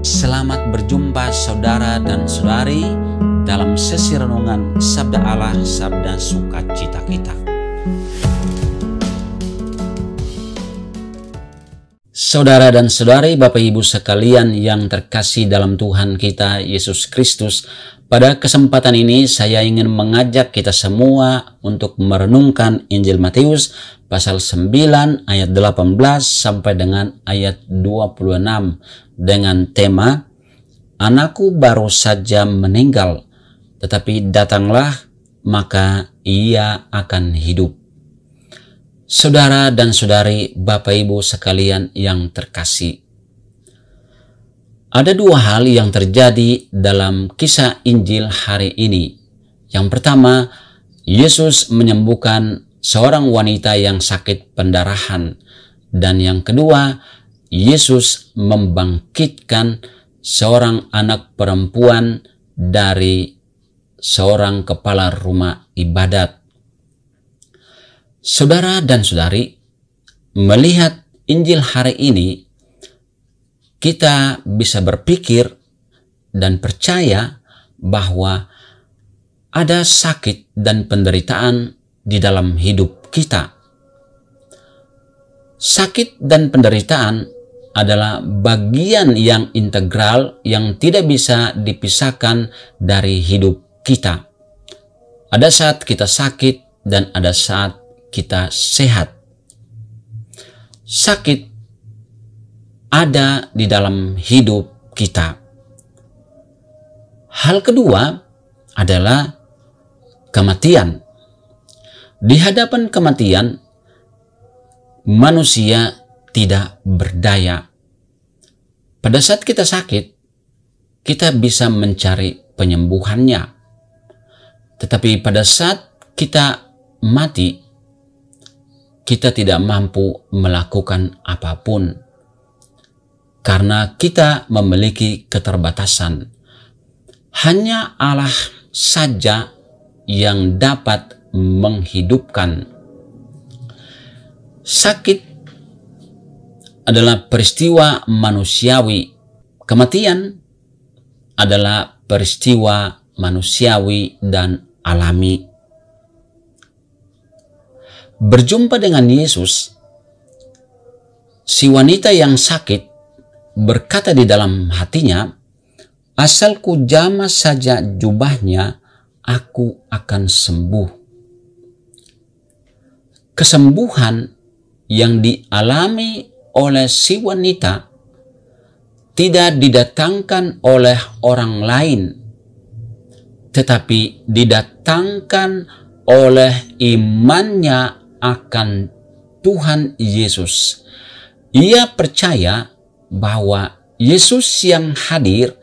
Selamat berjumpa saudara dan saudari dalam sesi renungan Sabda Allah, Sabda Sukacita kita. Saudara dan saudari, Bapak Ibu sekalian yang terkasih dalam Tuhan kita Yesus Kristus, pada kesempatan ini saya ingin mengajak kita semua untuk merenungkan Injil Matius pasal 9 ayat 18 sampai dengan ayat 26 dengan tema Anakku baru saja meninggal tetapi datanglah maka ia akan hidup. Saudara dan saudari, Bapak Ibu sekalian yang terkasih. Ada dua hal yang terjadi dalam kisah Injil hari ini. Yang pertama, Yesus menyembuhkan seorang wanita yang sakit pendarahan. Dan yang kedua, Yesus membangkitkan seorang anak perempuan dari seorang kepala rumah ibadat. Saudara dan saudari, melihat Injil hari ini, kita bisa berpikir dan percaya bahwa ada sakit dan penderitaan di dalam hidup kita. Sakit dan penderitaan adalah bagian yang integral yang tidak bisa dipisahkan dari hidup kita. Ada saat kita sakit dan ada saat kita sehat. Sakit ada di dalam hidup kita. Hal kedua adalah kematian. Di hadapan kematian, manusia tidak berdaya. Pada saat kita sakit, kita bisa mencari penyembuhannya. Tetapi pada saat kita mati, kita tidak mampu melakukan apapun karena kita memiliki keterbatasan. Hanya Allah saja yang dapat menghidupkan. Sakit adalah peristiwa manusiawi. Kematian adalah peristiwa manusiawi dan alami. Berjumpa dengan Yesus, si wanita yang sakit berkata di dalam hatinya, "Asalku jama saja jubahnya, aku akan sembuh." kesembuhan yang dialami oleh si wanita tidak didatangkan oleh orang lain, tetapi didatangkan oleh imannya akan Tuhan Yesus. Ia percaya bahwa Yesus yang hadir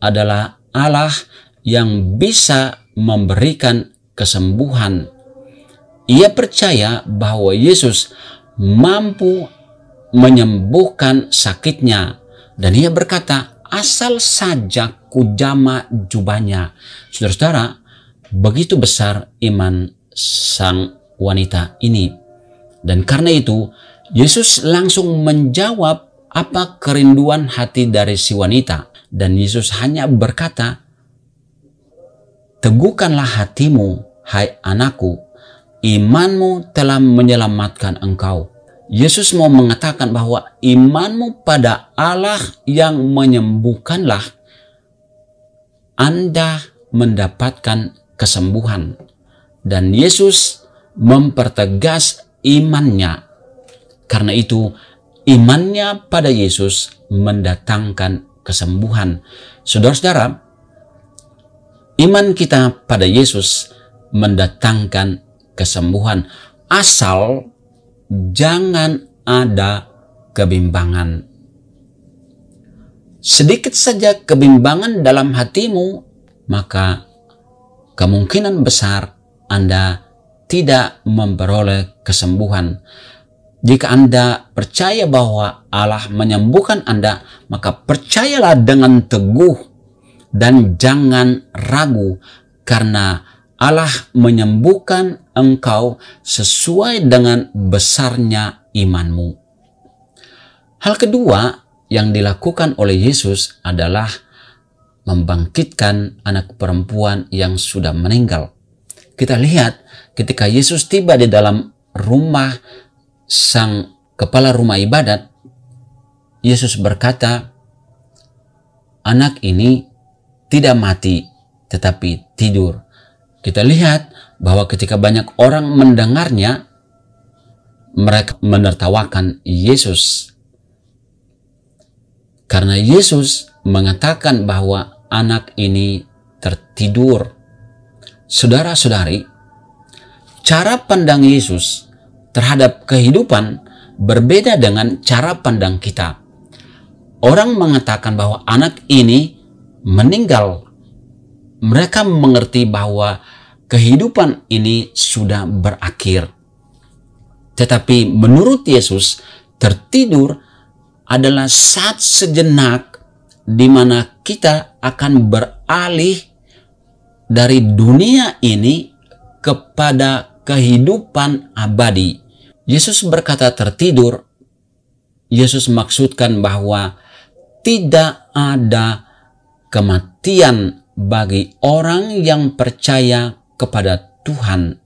adalah Allah yang bisa memberikan kesembuhan ia percaya bahwa Yesus mampu menyembuhkan sakitnya. Dan ia berkata, asal saja kujama jubahnya. Saudara-saudara, begitu besar iman sang wanita ini. Dan karena itu, Yesus langsung menjawab apa kerinduan hati dari si wanita. Dan Yesus hanya berkata, Teguhkanlah hatimu, hai anakku, imanmu telah menyelamatkan engkau. Yesus mau mengatakan bahwa imanmu pada Allah yang menyembuhkanlah Anda mendapatkan kesembuhan. Dan Yesus mempertegas imannya. Karena itu imannya pada Yesus mendatangkan kesembuhan. Saudara-saudara, iman kita pada Yesus mendatangkan kesembuhan asal jangan ada kebimbangan. Sedikit saja kebimbangan dalam hatimu, maka kemungkinan besar Anda tidak memperoleh kesembuhan. Jika Anda percaya bahwa Allah menyembuhkan Anda, maka percayalah dengan teguh dan jangan ragu karena Allah menyembuhkan engkau sesuai dengan besarnya imanmu. Hal kedua yang dilakukan oleh Yesus adalah membangkitkan anak perempuan yang sudah meninggal. Kita lihat ketika Yesus tiba di dalam rumah sang kepala rumah ibadat, Yesus berkata, "Anak ini tidak mati, tetapi tidur." Kita lihat bahwa ketika banyak orang mendengarnya, mereka menertawakan Yesus. Karena Yesus mengatakan bahwa anak ini tertidur. Saudara-saudari, cara pandang Yesus terhadap kehidupan berbeda dengan cara pandang kita. Orang mengatakan bahwa anak ini meninggal. Mereka mengerti bahwa kehidupan ini sudah berakhir. Tetapi menurut Yesus, tertidur adalah saat sejenak di mana kita akan beralih dari dunia ini kepada kehidupan abadi. Yesus berkata tertidur, Yesus maksudkan bahwa tidak ada kematian bagi orang yang percaya kepada Tuhan.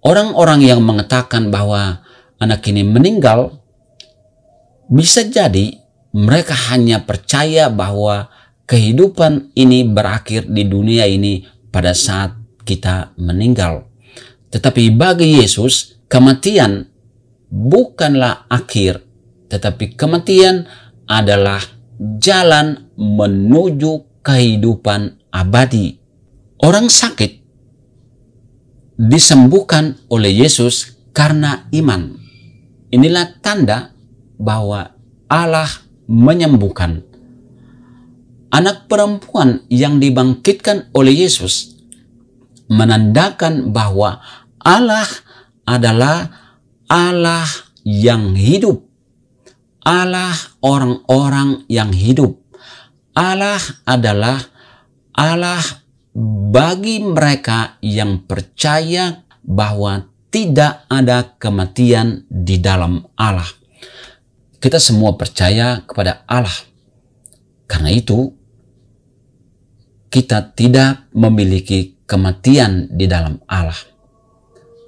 Orang-orang yang mengatakan bahwa anak ini meninggal bisa jadi mereka hanya percaya bahwa kehidupan ini berakhir di dunia ini pada saat kita meninggal. Tetapi bagi Yesus, kematian bukanlah akhir, tetapi kematian adalah jalan menuju kehidupan abadi. Orang sakit disembuhkan oleh Yesus karena iman. Inilah tanda bahwa Allah menyembuhkan. Anak perempuan yang dibangkitkan oleh Yesus menandakan bahwa Allah adalah Allah yang hidup. Allah orang-orang yang hidup. Allah adalah Allah bagi mereka yang percaya bahwa tidak ada kematian di dalam Allah. Kita semua percaya kepada Allah. Karena itu, kita tidak memiliki kematian di dalam Allah.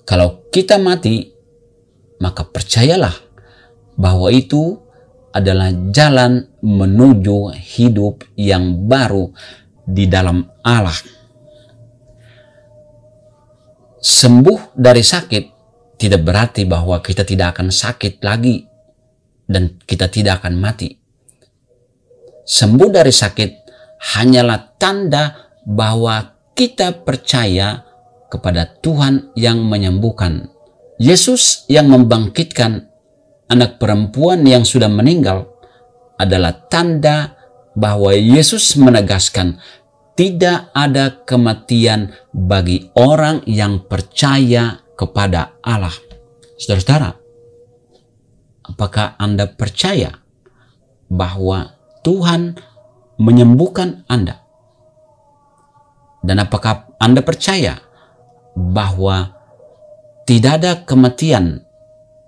Kalau kita mati, maka percayalah bahwa itu adalah jalan menuju hidup yang baru di dalam Allah. Sembuh dari sakit tidak berarti bahwa kita tidak akan sakit lagi dan kita tidak akan mati. Sembuh dari sakit hanyalah tanda bahwa kita percaya kepada Tuhan yang menyembuhkan. Yesus yang membangkitkan anak perempuan yang sudah meninggal adalah tanda bahwa Yesus menegaskan tidak ada kematian bagi orang yang percaya kepada Allah. Saudara-saudara, apakah Anda percaya bahwa Tuhan menyembuhkan Anda? Dan apakah Anda percaya bahwa tidak ada kematian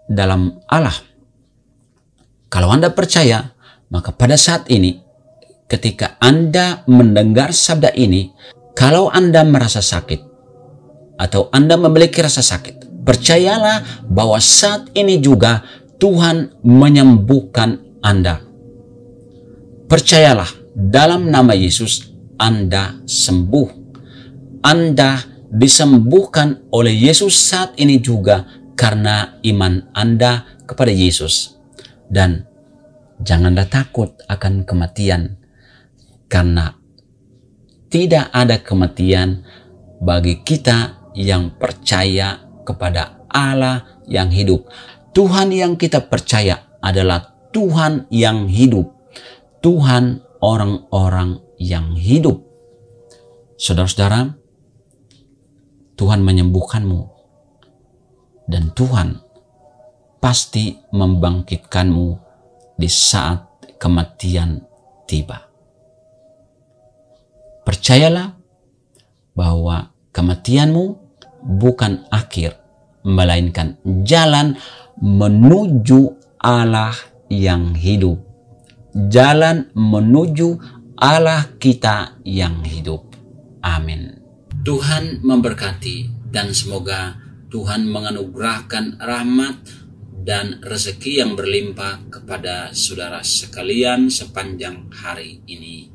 dalam Allah? Kalau Anda percaya, maka pada saat ini ketika Anda mendengar sabda ini, kalau Anda merasa sakit atau Anda memiliki rasa sakit, percayalah bahwa saat ini juga Tuhan menyembuhkan Anda. Percayalah, dalam nama Yesus Anda sembuh. Anda disembuhkan oleh Yesus saat ini juga karena iman Anda kepada Yesus. Dan janganlah takut akan kematian karena tidak ada kematian bagi kita yang percaya kepada Allah yang hidup. Tuhan yang kita percaya adalah Tuhan yang hidup. Tuhan orang-orang yang hidup. Saudara-saudara, Tuhan menyembuhkanmu dan Tuhan pasti membangkitkanmu di saat kematian tiba. Percayalah bahwa kematianmu bukan akhir, melainkan jalan menuju Allah yang hidup. Jalan menuju Allah kita yang hidup. Amin. Tuhan memberkati dan semoga Tuhan menganugerahkan rahmat dan rezeki yang berlimpah kepada saudara sekalian sepanjang hari ini.